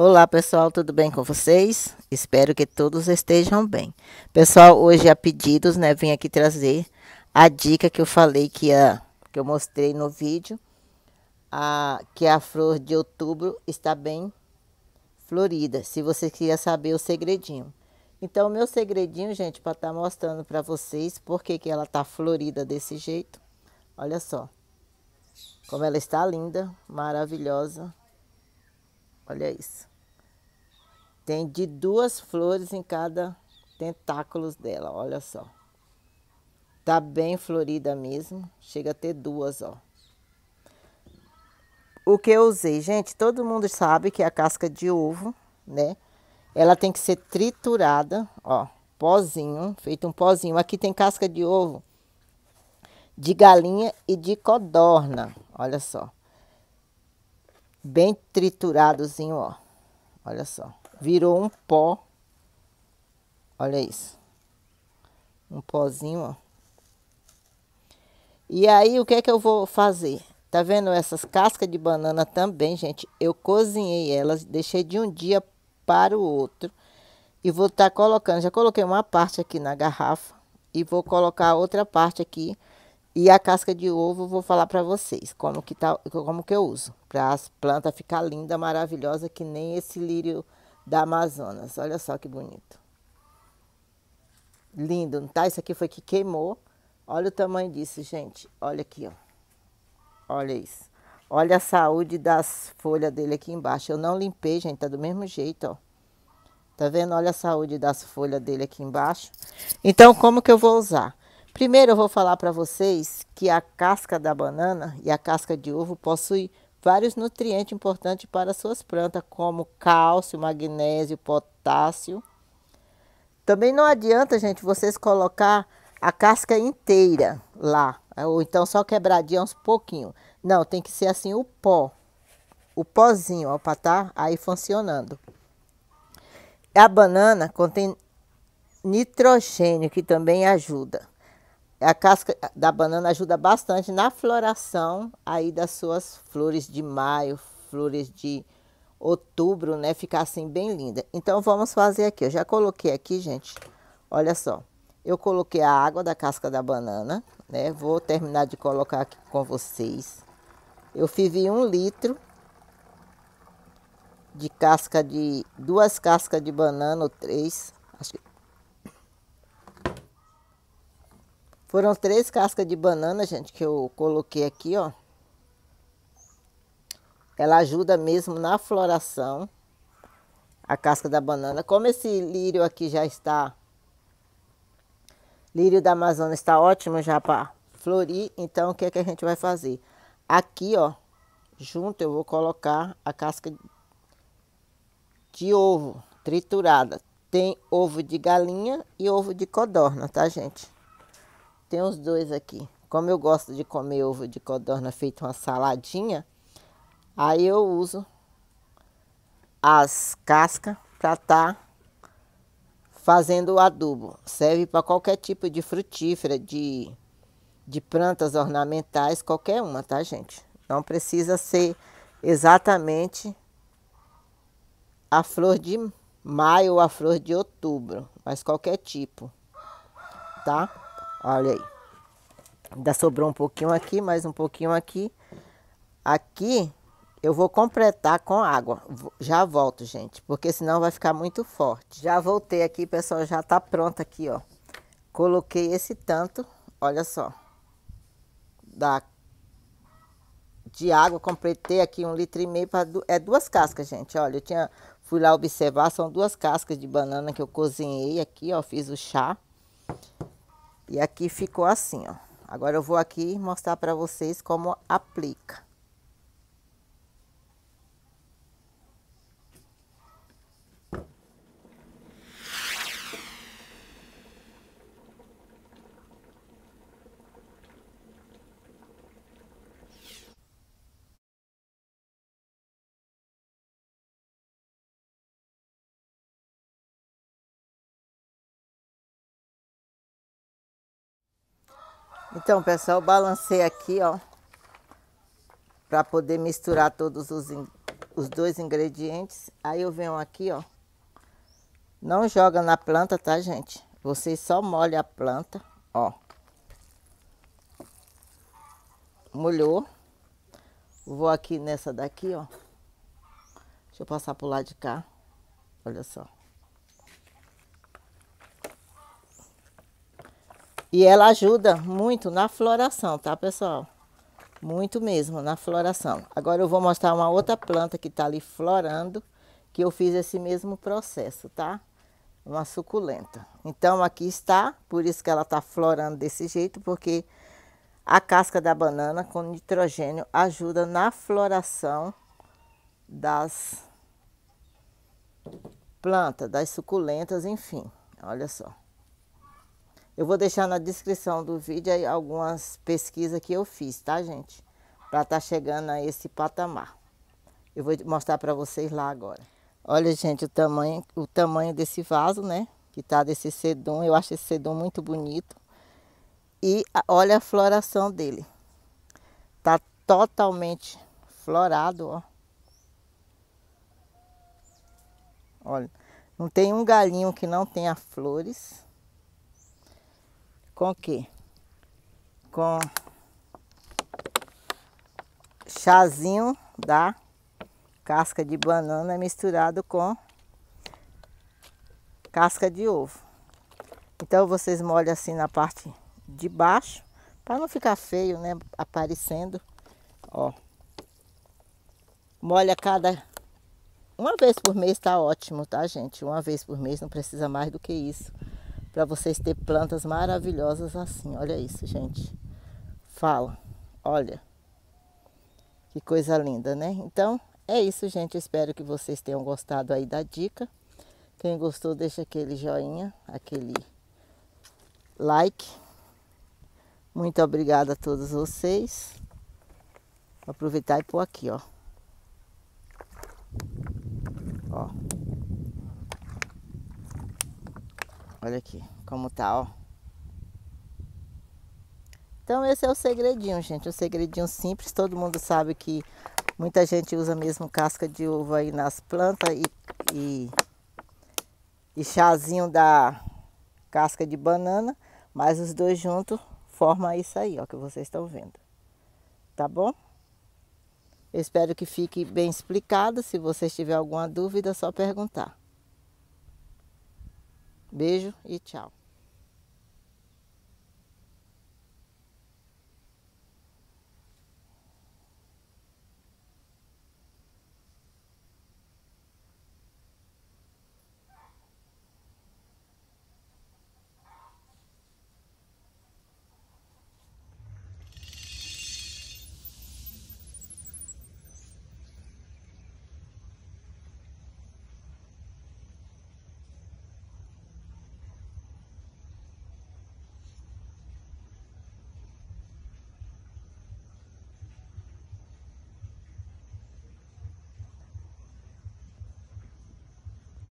Olá pessoal, tudo bem com vocês? Espero que todos estejam bem. Pessoal, hoje a pedidos, né, vim aqui trazer a dica que eu falei que a que eu mostrei no vídeo, a que a flor de outubro está bem florida. Se você queria saber o segredinho. Então, o meu segredinho, gente, para estar tá mostrando para vocês por que que ela tá florida desse jeito. Olha só. Como ela está linda, maravilhosa. Olha isso. Tem de duas flores em cada tentáculos dela, olha só. Tá bem florida mesmo, chega a ter duas, ó. O que eu usei, gente, todo mundo sabe que a casca de ovo, né? Ela tem que ser triturada, ó, pozinho, feito um pozinho. Aqui tem casca de ovo de galinha e de codorna, olha só bem trituradozinho, ó. Olha só. Virou um pó. Olha isso. Um pozinho, ó. E aí, o que é que eu vou fazer? Tá vendo essas cascas de banana também, gente? Eu cozinhei elas, deixei de um dia para o outro. E vou estar tá colocando, já coloquei uma parte aqui na garrafa. E vou colocar outra parte aqui e a casca de ovo, vou falar para vocês como que, tá, como que eu uso, para as plantas ficar linda, maravilhosa, que nem esse lírio da Amazonas. Olha só que bonito. Lindo, não tá? Isso aqui foi que queimou. Olha o tamanho disso, gente. Olha aqui, ó. Olha isso. Olha a saúde das folhas dele aqui embaixo. Eu não limpei, gente, tá do mesmo jeito, ó. Tá vendo? Olha a saúde das folhas dele aqui embaixo. Então, como que eu vou usar? Primeiro eu vou falar para vocês que a casca da banana e a casca de ovo possuem vários nutrientes importantes para suas plantas, como cálcio, magnésio, potássio. Também não adianta, gente, vocês colocar a casca inteira lá, é, ou então só quebradinha uns pouquinho. Não, tem que ser assim o pó, o pozinho, ó, para tá aí funcionando. A banana contém nitrogênio, que também ajuda a casca da banana ajuda bastante na floração aí das suas flores de maio, flores de outubro, né? Ficar assim bem linda. Então, vamos fazer aqui. Eu já coloquei aqui, gente. Olha só. Eu coloquei a água da casca da banana, né? Vou terminar de colocar aqui com vocês. Eu fiz um litro de casca de... Duas cascas de banana ou três. Acho que Foram três cascas de banana, gente, que eu coloquei aqui, ó. Ela ajuda mesmo na floração, a casca da banana. Como esse lírio aqui já está, lírio da Amazônia está ótimo já para florir, então o que, é que a gente vai fazer? Aqui, ó, junto eu vou colocar a casca de ovo triturada. Tem ovo de galinha e ovo de codorna, tá, gente? Tem os dois aqui. Como eu gosto de comer ovo de codorna feito uma saladinha, aí eu uso as cascas para estar tá fazendo o adubo. Serve para qualquer tipo de frutífera, de, de plantas ornamentais, qualquer uma, tá, gente? Não precisa ser exatamente a flor de maio ou a flor de outubro, mas qualquer tipo, tá? Olha aí. Ainda sobrou um pouquinho aqui, mais um pouquinho aqui. Aqui eu vou completar com água. Já volto, gente, porque senão vai ficar muito forte. Já voltei aqui, pessoal, já tá pronto aqui, ó. Coloquei esse tanto, olha só. Da de água, completei aqui um litro e meio para du... é duas cascas, gente. Olha, eu tinha fui lá observar, são duas cascas de banana que eu cozinhei aqui, ó, fiz o chá. E aqui ficou assim, ó. Agora eu vou aqui mostrar para vocês como aplica. Então, pessoal, balancei aqui, ó, para poder misturar todos os, os dois ingredientes. Aí eu venho aqui, ó, não joga na planta, tá, gente? Vocês só molham a planta, ó. Molhou. Vou aqui nessa daqui, ó. Deixa eu passar pro lado de cá. Olha só. E ela ajuda muito na floração, tá, pessoal? Muito mesmo na floração. Agora eu vou mostrar uma outra planta que tá ali florando, que eu fiz esse mesmo processo, tá? Uma suculenta. Então aqui está, por isso que ela tá florando desse jeito, porque a casca da banana com nitrogênio ajuda na floração das plantas, das suculentas, enfim. Olha só. Eu vou deixar na descrição do vídeo algumas pesquisas que eu fiz, tá, gente? Para estar tá chegando a esse patamar. Eu vou mostrar para vocês lá agora. Olha, gente, o tamanho, o tamanho desse vaso, né? Que tá desse sedum. Eu acho esse sedum muito bonito. E olha a floração dele. Tá totalmente florado, ó. Olha, não tem um galinho que não tenha flores com o quê? Com chazinho da casca de banana misturado com casca de ovo. Então vocês molham assim na parte de baixo, para não ficar feio, né, aparecendo, ó. Molha cada uma vez por mês tá ótimo, tá, gente? Uma vez por mês não precisa mais do que isso para vocês ter plantas maravilhosas assim. Olha isso, gente. Fala, olha. Que coisa linda, né? Então, é isso, gente. Espero que vocês tenham gostado aí da dica. Quem gostou, deixa aquele joinha, aquele like. Muito obrigada a todos vocês. Vou aproveitar e pôr aqui, ó. Ó. Olha aqui como tá, ó. Então esse é o segredinho, gente. O segredinho simples. Todo mundo sabe que muita gente usa mesmo casca de uva aí nas plantas e, e, e chazinho da casca de banana. Mas os dois juntos forma isso aí, ó, que vocês estão vendo. Tá bom? Eu espero que fique bem explicado. Se vocês tiverem alguma dúvida, é só perguntar. Beijo e tchau.